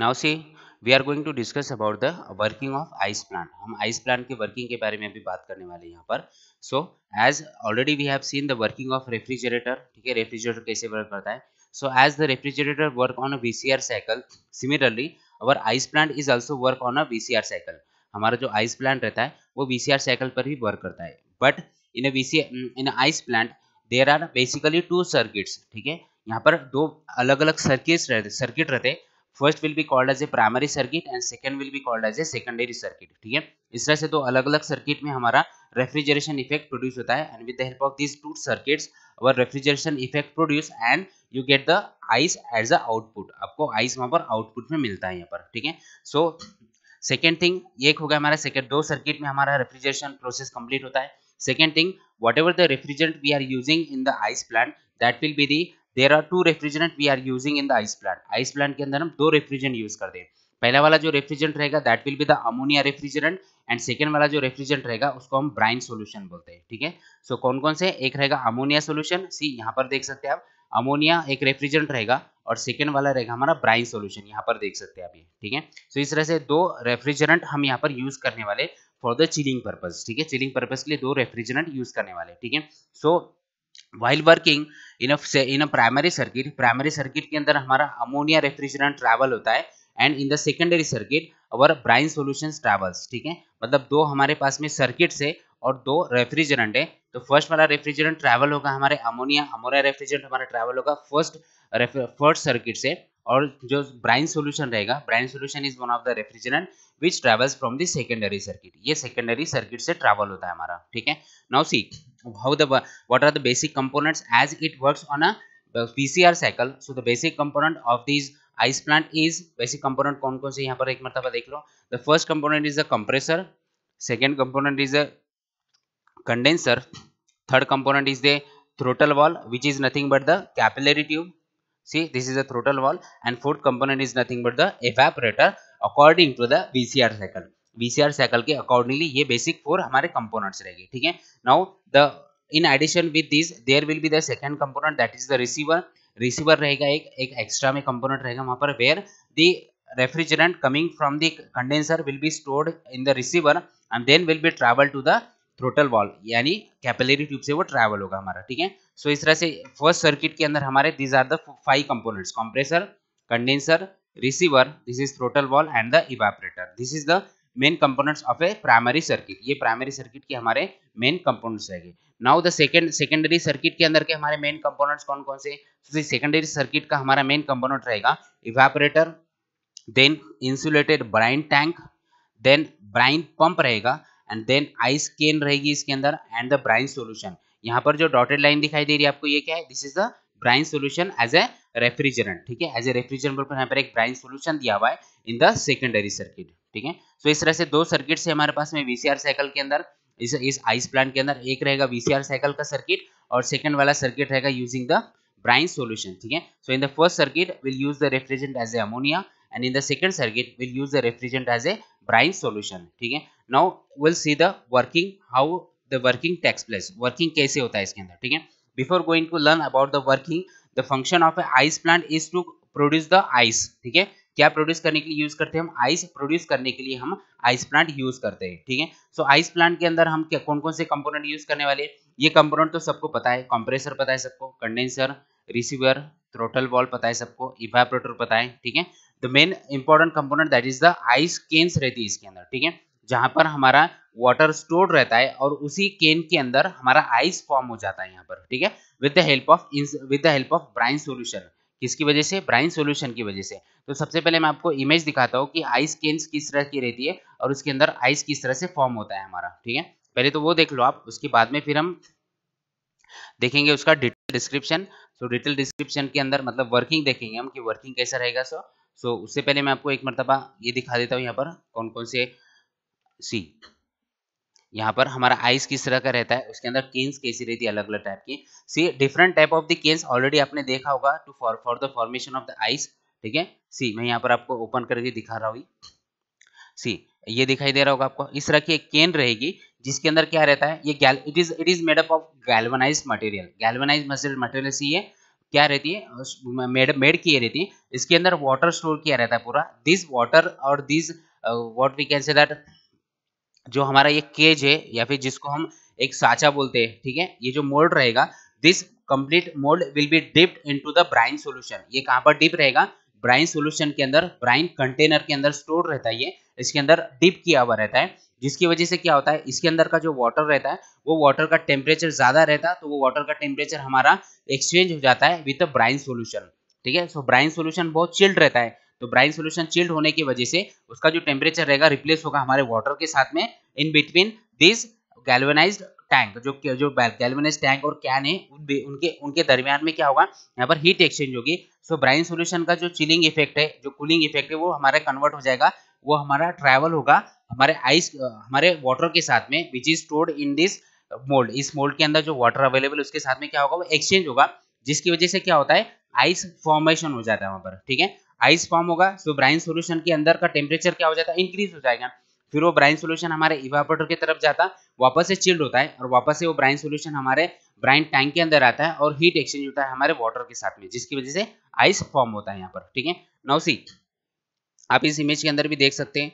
now see we are going to discuss about the working of ice plant हम ice plant के working के बारे में भी बात करने वाले हैं यहाँ पर so as already we have seen the working of refrigerator ठीक है रेफ्रिजरेटर कैसे वर्क करता है so as the refrigerator work on a refrigerator C R cycle similarly our ice plant is also work on a on C R cycle हमारा जो ice plant रहता है वो सी आर साइकिल पर भी वर्क करता है but in a vcr see in ice plant there are basically two circuits ठीक है यहाँ पर दो अलग अलग सर्किट्स रहते सर्किट रहते हैं first will be called as a primary circuit and second will be called as a secondary circuit ठीक है इस तरह से दो अलग अलग सर्किट में हमारा रेफ्रिजरेशन इफेक्ट प्रोड्यूस होता है and with the help of this two circuits our refrigeration effect produce and you get the ice as a output आपको आइस वहां पर आउटपुट में मिलता है यहाँ पर ठीक है सो सेकेंड थिंग एक होगा हमारा सेकेंड दो सर्किट में हमारा रेफ्रिजरेशन प्रोसेस कंप्लीट होता है second thing whatever the refrigerant we are using in the ice plant that will be the there are two refrigerant we are using in the ice plant ice plant के अंदर हम दो refrigerant use करते हैं पहला वाला जो refrigerant रहेगा that will be the ammonia refrigerant and second वाला जो रेफ्रिजरेंट रहेगा उसको हम ब्राइन सोल्यूशन बोलते हैं ठीक है सो so, कौन कौन से एक रहेगा अमोनिया सोल्यूशन सी यहाँ पर देख सकते हैं आप अमोनिया एक रेफ्रिजरेंट रहेगा और सेकेंड वाला रहेगा हमारा ब्राइन सोल्यूशन यहाँ पर देख सकते हैं आप ये ठीक है सो इस तरह से दो रेफ्रिजरेंट हम यहाँ पर यूज करने वाले फॉर द चिलिंग पर्पज ठीक है चिलिंग पर्पज के लिए दो रेफ्रिजरेंट यूज करने वाले ठीक है so so, while working in in a primary circuit primary circuit के अंदर हमारा अमोनिया रेफ्रिजरेंट ट्रैवल होता है and in the secondary circuit our brine solution travels ठीक है मतलब दो हमारे पास में सर्किट से और दो रेफ्रिजरेंट है तो फर्स्ट वाला रेफ्रिजरेंट ट्रैवल होगा हमारे अमोनिया अमोनिया रेफ्रिजरेंट हमारा ट्रैवल होगा फर्स्ट फर्स्ट सर्किट से और जो ब्राइन सोल्यूशन रहेगा brine solution is one of the refrigerant which travels from the secondary circuit ये सेकेंडरी सर्किट से ट्रैवल होता है हमारा ठीक है now see how the what are the basic components as it works on a PCR cycle so the basic component of these ice plant is basic component कौन कौन से यहाँ पर एक मरतबा देख the first component is the compressor second component is the condenser third component is the throttle wall which is nothing but the capillary tube see this is the throttle wall and fourth component is nothing but the evaporator according to the VCR cycle VCR cycle के accordingly ये basic four हमारे components रहेंगे ठीक है now the in addition with this there will be the second component that is the receiver receiver रहेगा एक एक extra में कंपोनेंट रहेगा वहां पर where the refrigerant coming from the condenser will be stored in the receiver and then will be travel to the throttle valve यानी capillary tube से वो ट्रैवल होगा हमारा ठीक है सो इस तरह से फर्स्ट सर्किट के अंदर हमारे these are the five components compressor condenser receiver this is throttle valve and the evaporator this is the main components of a primary circuit ये प्राइमरी सर्किट के हमारे मेन कंपोनेंट्स रहेंगे now the second secondary circuit के अंदर के हमारे main components कौन कौन से तो सेकेंडरी सर्किट का हमारा मेन कंपोनेंट रहेगा evaporator then insulated brine tank then brine pump रहेगा एंड देन आइस केन रहेगी इसके अंदर एंड द ब्राइन सोल्यूशन यहाँ पर जो डॉटेड लाइन दिखाई दे रही है आपको ये क्या है this is the brine solution as a refrigerant ठीक है एज ए रेफ्रिजरेंट बोलकर यहाँ पर एक ब्राइन सोल्यूशन दिया हुआ है इन द सेकेंडरी सर्किट ठीक है सो तो इस तरह से दो सर्किट से हमारे पास में वीसीआर साइकिल के अंदर इस इस आइस प्लांट के अंदर एक रहेगा वीसीआर साइकिल का सर्किट और सेकंड वाला सर्किट रहेगा यूजिंग द ब्राइन सॉल्यूशन ठीक है so in the first circuit will use the refrigerant as a ammonia and in the second circuit will use the refrigerant as a brine solution ठीक है now will see the working how the working takes place working कैसे होता है इसके अंदर ठीक है before going to learn about the working the function of a ice plant is to produce the ice ठीक है क्या प्रोड्यूस करने के लिए यूज करते हैं हम आइस प्रोड्यूस करने के लिए हम आइस प्लांट यूज करते हैं ठीक है सो आइस प्लांट के अंदर हम क्या कौन कौन से कंपोनेंट यूज करने वाले ये कंपोनेंट तो सबको पता है कंप्रेसर पता है सबको कंडेंसर रिसीवर थ्रोटल वॉल पता है सबको इवेपोरेटर पता है ठीक है the main important component that is the ice cans रहती है इसके अंदर ठीक है जहां पर हमारा वाटर स्टोर रहता है और उसी केन के अंदर हमारा आइस फॉर्म हो जाता है यहाँ पर ठीक है with the help of with the help of brine solution किसकी वजह से ब्राइन सोल्यूशन की वजह से तो सबसे पहले मैं आपको इमेज दिखाता हूँ कि आइस केन्स किस तरह की रहती है और उसके अंदर आइस किस तरह से फॉर्म होता है हमारा ठीक है पहले तो वो देख लो आप उसके बाद में फिर हम देखेंगे उसका detail description so detail description के अंदर मतलब वर्किंग देखेंगे हम कि वर्किंग कैसा रहेगा सो सो उससे पहले मैं आपको एक मरतबा ये दिखा देता हूँ यहाँ पर कौन कौन से सी यहाँ पर हमारा आइस किस तरह का रहता है उसके अंदर केन्स कैसी रहती है अलग अलग टाइप की see different type of the cans already आपने देखा होगा to for for the formation of the ice ठीक है सी मैं यहाँ पर आपको ओपन करके दिखा रहा हूँ सी ये दिखाई दे रहा होगा आपको इस तरह की एक केन रहेगी जिसके अंदर क्या रहता है ये it is it is made up of galvanize material galvanize material see ये क्या रहती है मेड मेड की रहती है इसके अंदर वाटर स्टोर किया रहता है पूरा दिस वाटर और this what we can say that जो हमारा ये केज है या फिर जिसको हम एक साचा बोलते हैं ठीक है ये जो मोल्ड रहेगा this complete mould will be dipped into the brine solution ये कहां पर डिप रहेगा ब्राइन सॉल्यूशन के अंदर ब्राइन कंटेनर के अंदर स्टोर रहता है ये इसके अंदर डिप किया हुआ रहता है जिसकी वजह से क्या होता है इसके अंदर का जो वाटर रहता है वो वाटर का टेम्परेचर ज्यादा रहता है तो वो वाटर का टेम्परेचर हमारा एक्सचेंज हो जाता है विद द ब्राइन सोल्यूशन ठीक है सो ब्राइन सोल्यूशन बहुत चिल्ड रहता है तो ब्राइन सोल्यूशन चिल्ड होने की वजह से उसका जो टेम्परेचर रहेगा रिप्लेस होगा हमारे वाटर के साथ में in between this galvanize tank जो जो गैल्वेनाइज टैंक और कैन है उन, उनके उनके दरमियान में क्या होगा यहाँ पर हीट एक्सचेंज होगी सो ब्राइन सोल्यूशन का जो चिलिंग इफेक्ट है जो कूलिंग इफेक्ट है वो हमारा कन्वर्ट हो जाएगा वो हमारा ट्रैवल होगा हमारे आइस हमारे वाटर के साथ में which is stored in this mould इस मोल्ड के अंदर जो वाटर अवेलेबल उसके साथ में क्या होगा वो एक्सचेंज होगा जिसकी वजह से क्या होता है आइस फॉर्मेशन हो जाता है वहां पर ठीक है आइस फॉर्म होगा सो ब्राइन सोल्यूशन के अंदर का टेम्परेचर क्या हो जाता है इंक्रीज हो जाएगा फिर वो ब्राइन सोल्यूशन हमारे इवापोटर की तरफ जाता वापस से चिल्ड होता है और वापस से वो ब्राइन सोल्यूशन हमारे ब्राइन टैंक के अंदर आता है और हीट एक्सचेंज होता है हमारे वाटर के साथ में जिसकी वजह से आइस फॉर्म होता है यहाँ पर ठीक है नाउ सी आप इस इमेज के अंदर भी देख सकते हैं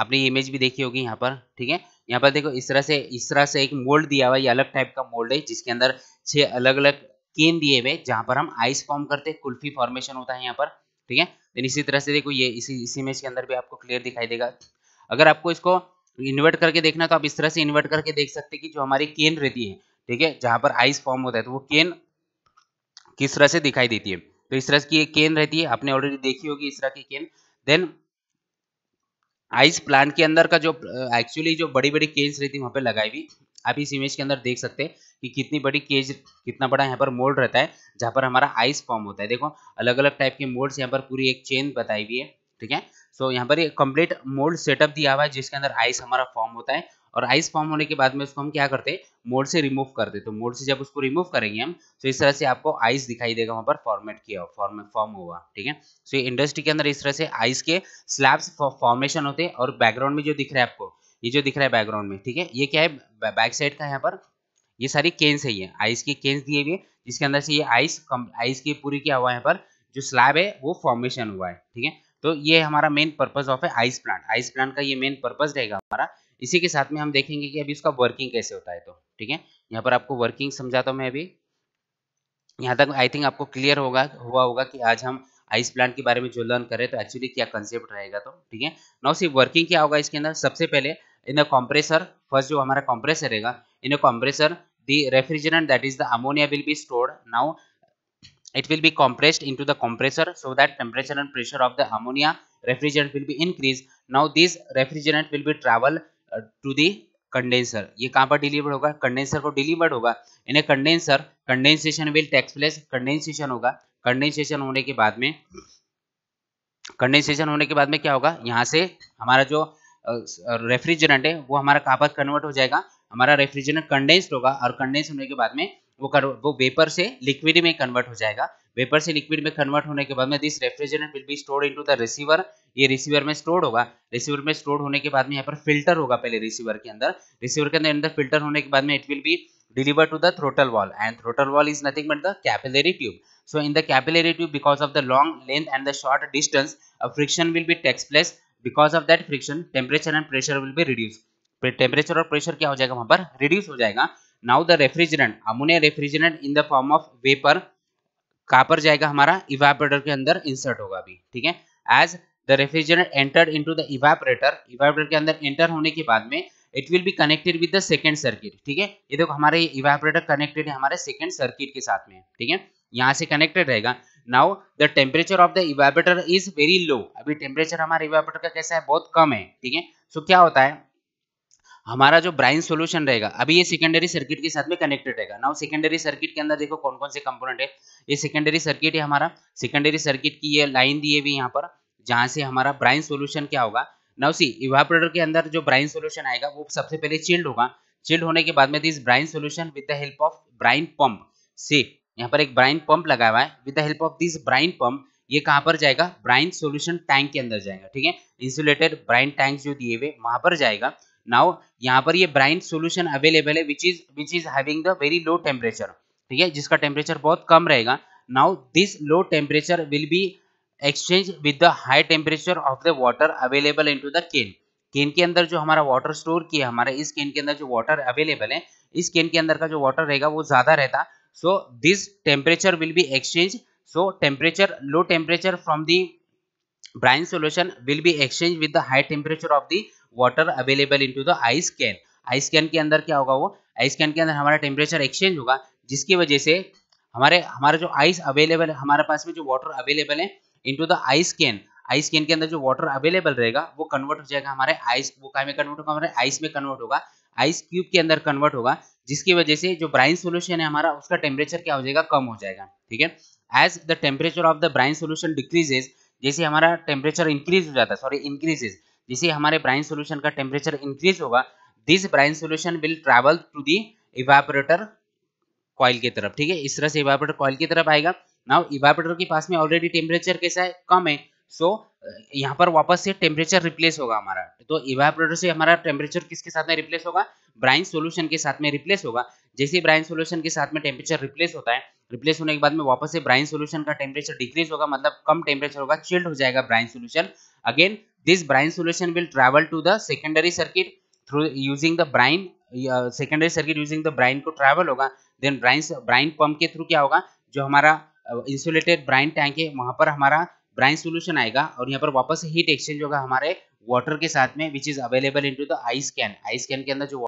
आपने ये इमेज भी देखी होगी यहाँ पर ठीक है यहाँ पर देखो इस तरह से इस तरह से एक मोल्ड दिया हुआ है ये अलग टाइप का मोल्ड है जिसके अंदर छह अलग अलग केन दिए हुए जहां पर हम आइस फॉर्म करते हैं कुल्फी फॉर्मेशन होता है यहाँ पर ठीक है देन इसी तरह से देखो ये इसी इसी इमेज के अंदर भी आपको क्लियर दिखाई देगा अगर आपको इसको इन्वर्ट करके देखना तो आप इस तरह से इन्वर्ट करके देख सकते हैं कि जो हमारी केन रहती है ठीक है जहां पर आइस फॉर्म होता है तो वो केन किस तरह से दिखाई देती है तो इस तरह की केन रहती है आपने ऑलरेडी देखी होगी इस तरह की केन देन आइस प्लांट के अंदर का जो एक्चुअली जो बड़ी बड़ी केज रहती है वहाँ पे लगाई हुई आप इस इमेज के अंदर देख सकते हैं कि कितनी बड़ी केज कितना बड़ा यहाँ पर मोल्ड रहता है जहाँ पर हमारा आइस फॉर्म होता है देखो अलग अलग टाइप के मोल्ड यहाँ पर पूरी एक चेन बताई हुई है ठीक है सो यहाँ पर कंप्लीट मोल्ड सेटअप दिया हुआ है जिसके अंदर आइस हमारा फॉर्म होता है और आइस फॉर्म होने के बाद में उसको हम क्या करते हैं मोड से रिमूव करते तो मोड से जब उसको रिमूव करेंगे हम तो इस तरह से आपको आइस दिखाई देगा वहाँ पर फॉर्मेट किया फॉर्म फॉर्म हुआ ठीक है सो इंडस्ट्री के अंदर इस तरह से आइस के स्लैब्स फॉर्मेशन होते हैं और बैकग्राउंड में जो दिख रहा है आपको ये जो दिख रहा है बैकग्राउंड में ठीक है ये क्या है बैक साइड का यहाँ पर ये सारी केन्स है ये आइस के केन्स दिए हुए जिसके अंदर से ये आइस आइस की पूरी क्या हुआ है यहाँ पर जो स्लैब है वो फॉर्मेशन हुआ है ठीक है तो ये हमारा मेन पर्पज ऑफ है आइस प्लांट आइस प्लांट का ये मेन पर्पज रहेगा हमारा इसी के साथ में हम देखेंगे कि अभी उसका वर्किंग कैसे होता है तो ठीक है यहाँ पर आपको वर्किंग समझाता हूँ मैं अभी यहाँ तक आई थिंक आपको क्लियर होगा हुआ होगा कि आज हम आइस प्लांट के बारे में जो लर्न करें तो एक्चुअली क्या कंसेप्ट रहेगा तो ठीक है नाउ सिर्फ वर्किंग क्या होगा इसके अंदर सबसे पहले इन अ कॉम्प्रेसर फर्स्ट जो हमारा कॉम्प्रेसर रहेगा in a compressor the refrigerant that is the ammonia will be stored now it will be compressed into the compressor so that temperature and pressure of the ammonia refrigerant will be increased now this refrigerant will be travel uh, to the condenser ये कहाँ पर deliver होगा condenser को delivered होगा in a condenser condensation will takes place condensation होगा condensation होने के बाद में कंडेंसेशन होने के बाद में क्या होगा यहाँ से हमारा जो रेफ्रिजरेंट है वो हमारा कहाँ पर कन्वर्ट हो जाएगा हमारा रेफ्रिजरेंट कंडेंस्ड होगा और कंडेंस होने के बाद में वो कर, वो वेपर से लिक्विड में कन्वर्ट हो जाएगा वेपर से लिक्विड में कन्वर्ट होने के बाद में this refrigerant will be stored into the receiver ये रिसीवर में स्टोर्ड होगा रिसीवर में स्टोर होने के बाद में यहाँ पर फिल्टर होगा पहले रिसीवर के अंदर रिसीवर के अंदर अंदर फिल्टर होने के बाद में it will be deliver to the throttle valve and throttle valve is nothing but the capillary tube so in the capillary tube because of the long length and the short distance friction will be takes place because of that friction temperature and pressure will be reduce temperature और pressure क्या हो जाएगा वहां पर reduce हो जाएगा now the refrigerant ammonia refrigerant in the form of vapour कहाँ पर जाएगा हमारा इवेपरेटर के अंदर इंसर्ट होगा अभी ठीक है as the refrigerant enter in to the evaporator evaporator के अंदर एंटर होने के बाद में it will be connected with the second circuit ठीक है ये देखो हमारे इवेपरेटर कनेक्टेड है हमारे सेकेंड सर्किट के साथ में ठीक है यहाँ से कनेक्टेड रहेगा now the temperature of the evaporator is very low अभी टेम्परेचर हमारे इवेपरेटर का कैसा है बहुत कम है ठीक है सो क्या होता है हमारा जो ब्राइन सोल्यूशन रहेगा अभी ये सेकेंडरी सर्किट के साथ में कनेक्टेड रहेगा नाउ सेकेंडरी सर्किट के अंदर देखो कौन कौन से कंपोनेंट है ये सेकेंडरी सर्किट है हमारा सेकेंडरी सर्किट की ये लाइन दी है यहाँ पर जहां से हमारा ब्राइन सोल्यूशन क्या होगा नाउ सी इवाप्रेटर के अंदर जो ब्राइन सोल्यूशन आएगा वो सबसे पहले चिल्ड होगा चिल्ड होने के बाद में this brine solution with the help of brine pump see यहाँ पर एक ब्राइन पंप लगा हुआ है with the help of this brine pump ये कहाँ पर जाएगा ब्राइन सोल्यूशन टैंक के अंदर जाएगा ठीक है इंसुलेटेड ब्राइन टैंक जो दिए हुए वहां पर जाएगा नाउ यहाँ पर ये ब्राइन सोल्यूशन अवेलेबल है which is which is having the very low temperature ठीक है जिसका टेम्परेचर बहुत कम रहेगा now this low temperature will be exchange with the high temperature of the water available in to the can can के अंदर जो हमारा वाटर स्टोर किया हमारे इस केन के अंदर जो वाटर अवेलेबल है इस केन के अंदर का जो वाटर रहेगा वो ज्यादा रहता so this temperature will be exchange so temperature low temperature from the brine solution will be exchange with the high temperature of the water available into the ice can ice can के अंदर क्या होगा वो ice can के अंदर हमारा temperature exchange होगा जिसकी वजह से हमारे हमारा जो आइस अवेलेबल है हमारे पास में जो वाटर अवेलेबल है into the ice can ice can के अंदर जो वाटर अवेलेबल रहेगा वो कन्वर्ट हो जाएगा हमारे आइस वो काय में कन्वर्ट होगा हमारे आइस में कन्वर्ट होगा आइस क्यूब के अंदर कन्वर्ट होगा जिसकी वजह से जो ब्राइन सोल्यूशन है हमारा उसका टेम्परेचर क्या हो जाएगा कम हो जाएगा ठीक है as the temperature of the brine solution decreases जैसे हमारा टेम्परेचर इंक्रीज हो जाता है सॉरी इंक्रीजेज जैसे हमारे ब्राइन सोल्यूशन का टेम्परेचर इंक्रीज होगा this brine solution will travel to the evaporator coil की तरफ ठीक है इस तरह से इवेपोरेटर कॉइल की तरफ आएगा नाउ इवेपोरेटर के पास में ऑलरेडी टेम्परेचर कैसा है कम है सो so, यहाँ पर वापस से टेम्परेचर रिप्लेस होगा हमारा तो इवेपोरेटर से हमारा टेम्परेचर किसके साथ में रिप्लेस होगा ब्राइन सोल्यूशन के साथ में रिप्लेस होगा जैसे ब्राइन सोल्यूशन के साथ में टेम्परेचर रिप्लेस होता है रिप्लेस होने के बाद में वापस से ब्राइन सोल्यूशन का टेम्परेचर डिक्रीज होगा मतलब कम टेम्परेचर होगा चिल्ड हो जाएगा brine solution again This brine solution will travel to the secondary circuit through using the brine secondary circuit using the brine को ट्रैवल होगा देन ब्राइन ब्राइन पंप के थ्रू क्या होगा जो हमारा इंसुलेटेड ब्राइन टैंक है वहां पर हमारा ब्राइन सोल्यूशन आएगा और यहाँ पर वापस हीट एक्सचेंज होगा हमारे वाटर के साथ में which is available in to the ice can ice can के अंदर जो